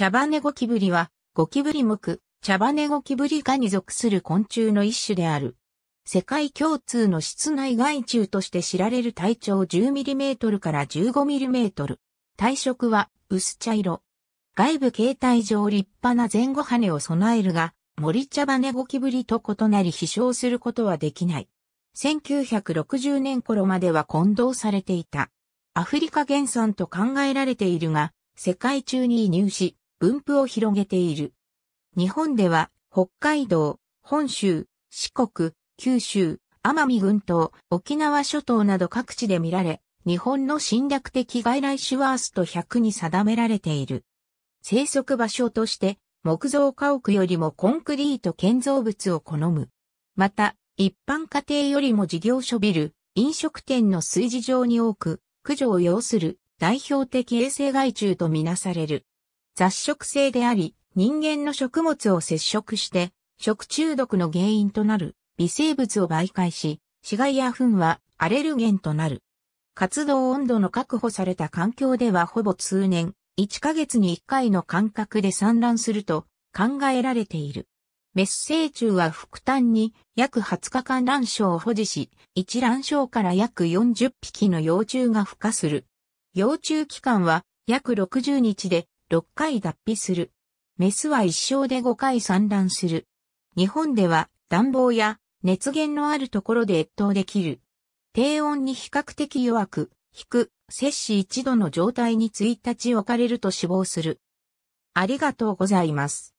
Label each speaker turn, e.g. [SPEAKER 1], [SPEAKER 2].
[SPEAKER 1] 茶羽ゴキブリは、ゴキブリ目、茶羽ゴキブリ科に属する昆虫の一種である。世界共通の室内害虫として知られる体長 10mm から 15mm。体色は薄茶色。外部形態上立派な前後羽を備えるが、森茶羽ゴキブリと異なり飛翔することはできない。1960年頃までは混同されていた。アフリカ原産と考えられているが、世界中に移入し、分布を広げている。日本では北海道、本州、四国、九州、奄美群島、沖縄諸島など各地で見られ、日本の侵略的外来種ワースト100に定められている。生息場所として、木造家屋よりもコンクリート建造物を好む。また、一般家庭よりも事業所ビル、飲食店の炊事場に多く、駆除を要する代表的衛生害虫とみなされる。雑食性であり、人間の食物を接触して、食中毒の原因となる微生物を媒介し、死骸や糞はアレルゲンとなる。活動温度の確保された環境ではほぼ通年、1ヶ月に1回の間隔で産卵すると考えられている。メス成虫は副端に約20日間卵床を保持し、1卵床から約40匹の幼虫が孵化する。幼虫期間は約60日で6回脱皮する。メスは一生で5回産卵する。日本では暖房や熱源のあるところで越冬できる。低温に比較的弱く、低、摂氏一度の状態に1日置かれると死亡する。
[SPEAKER 2] ありがとうございます。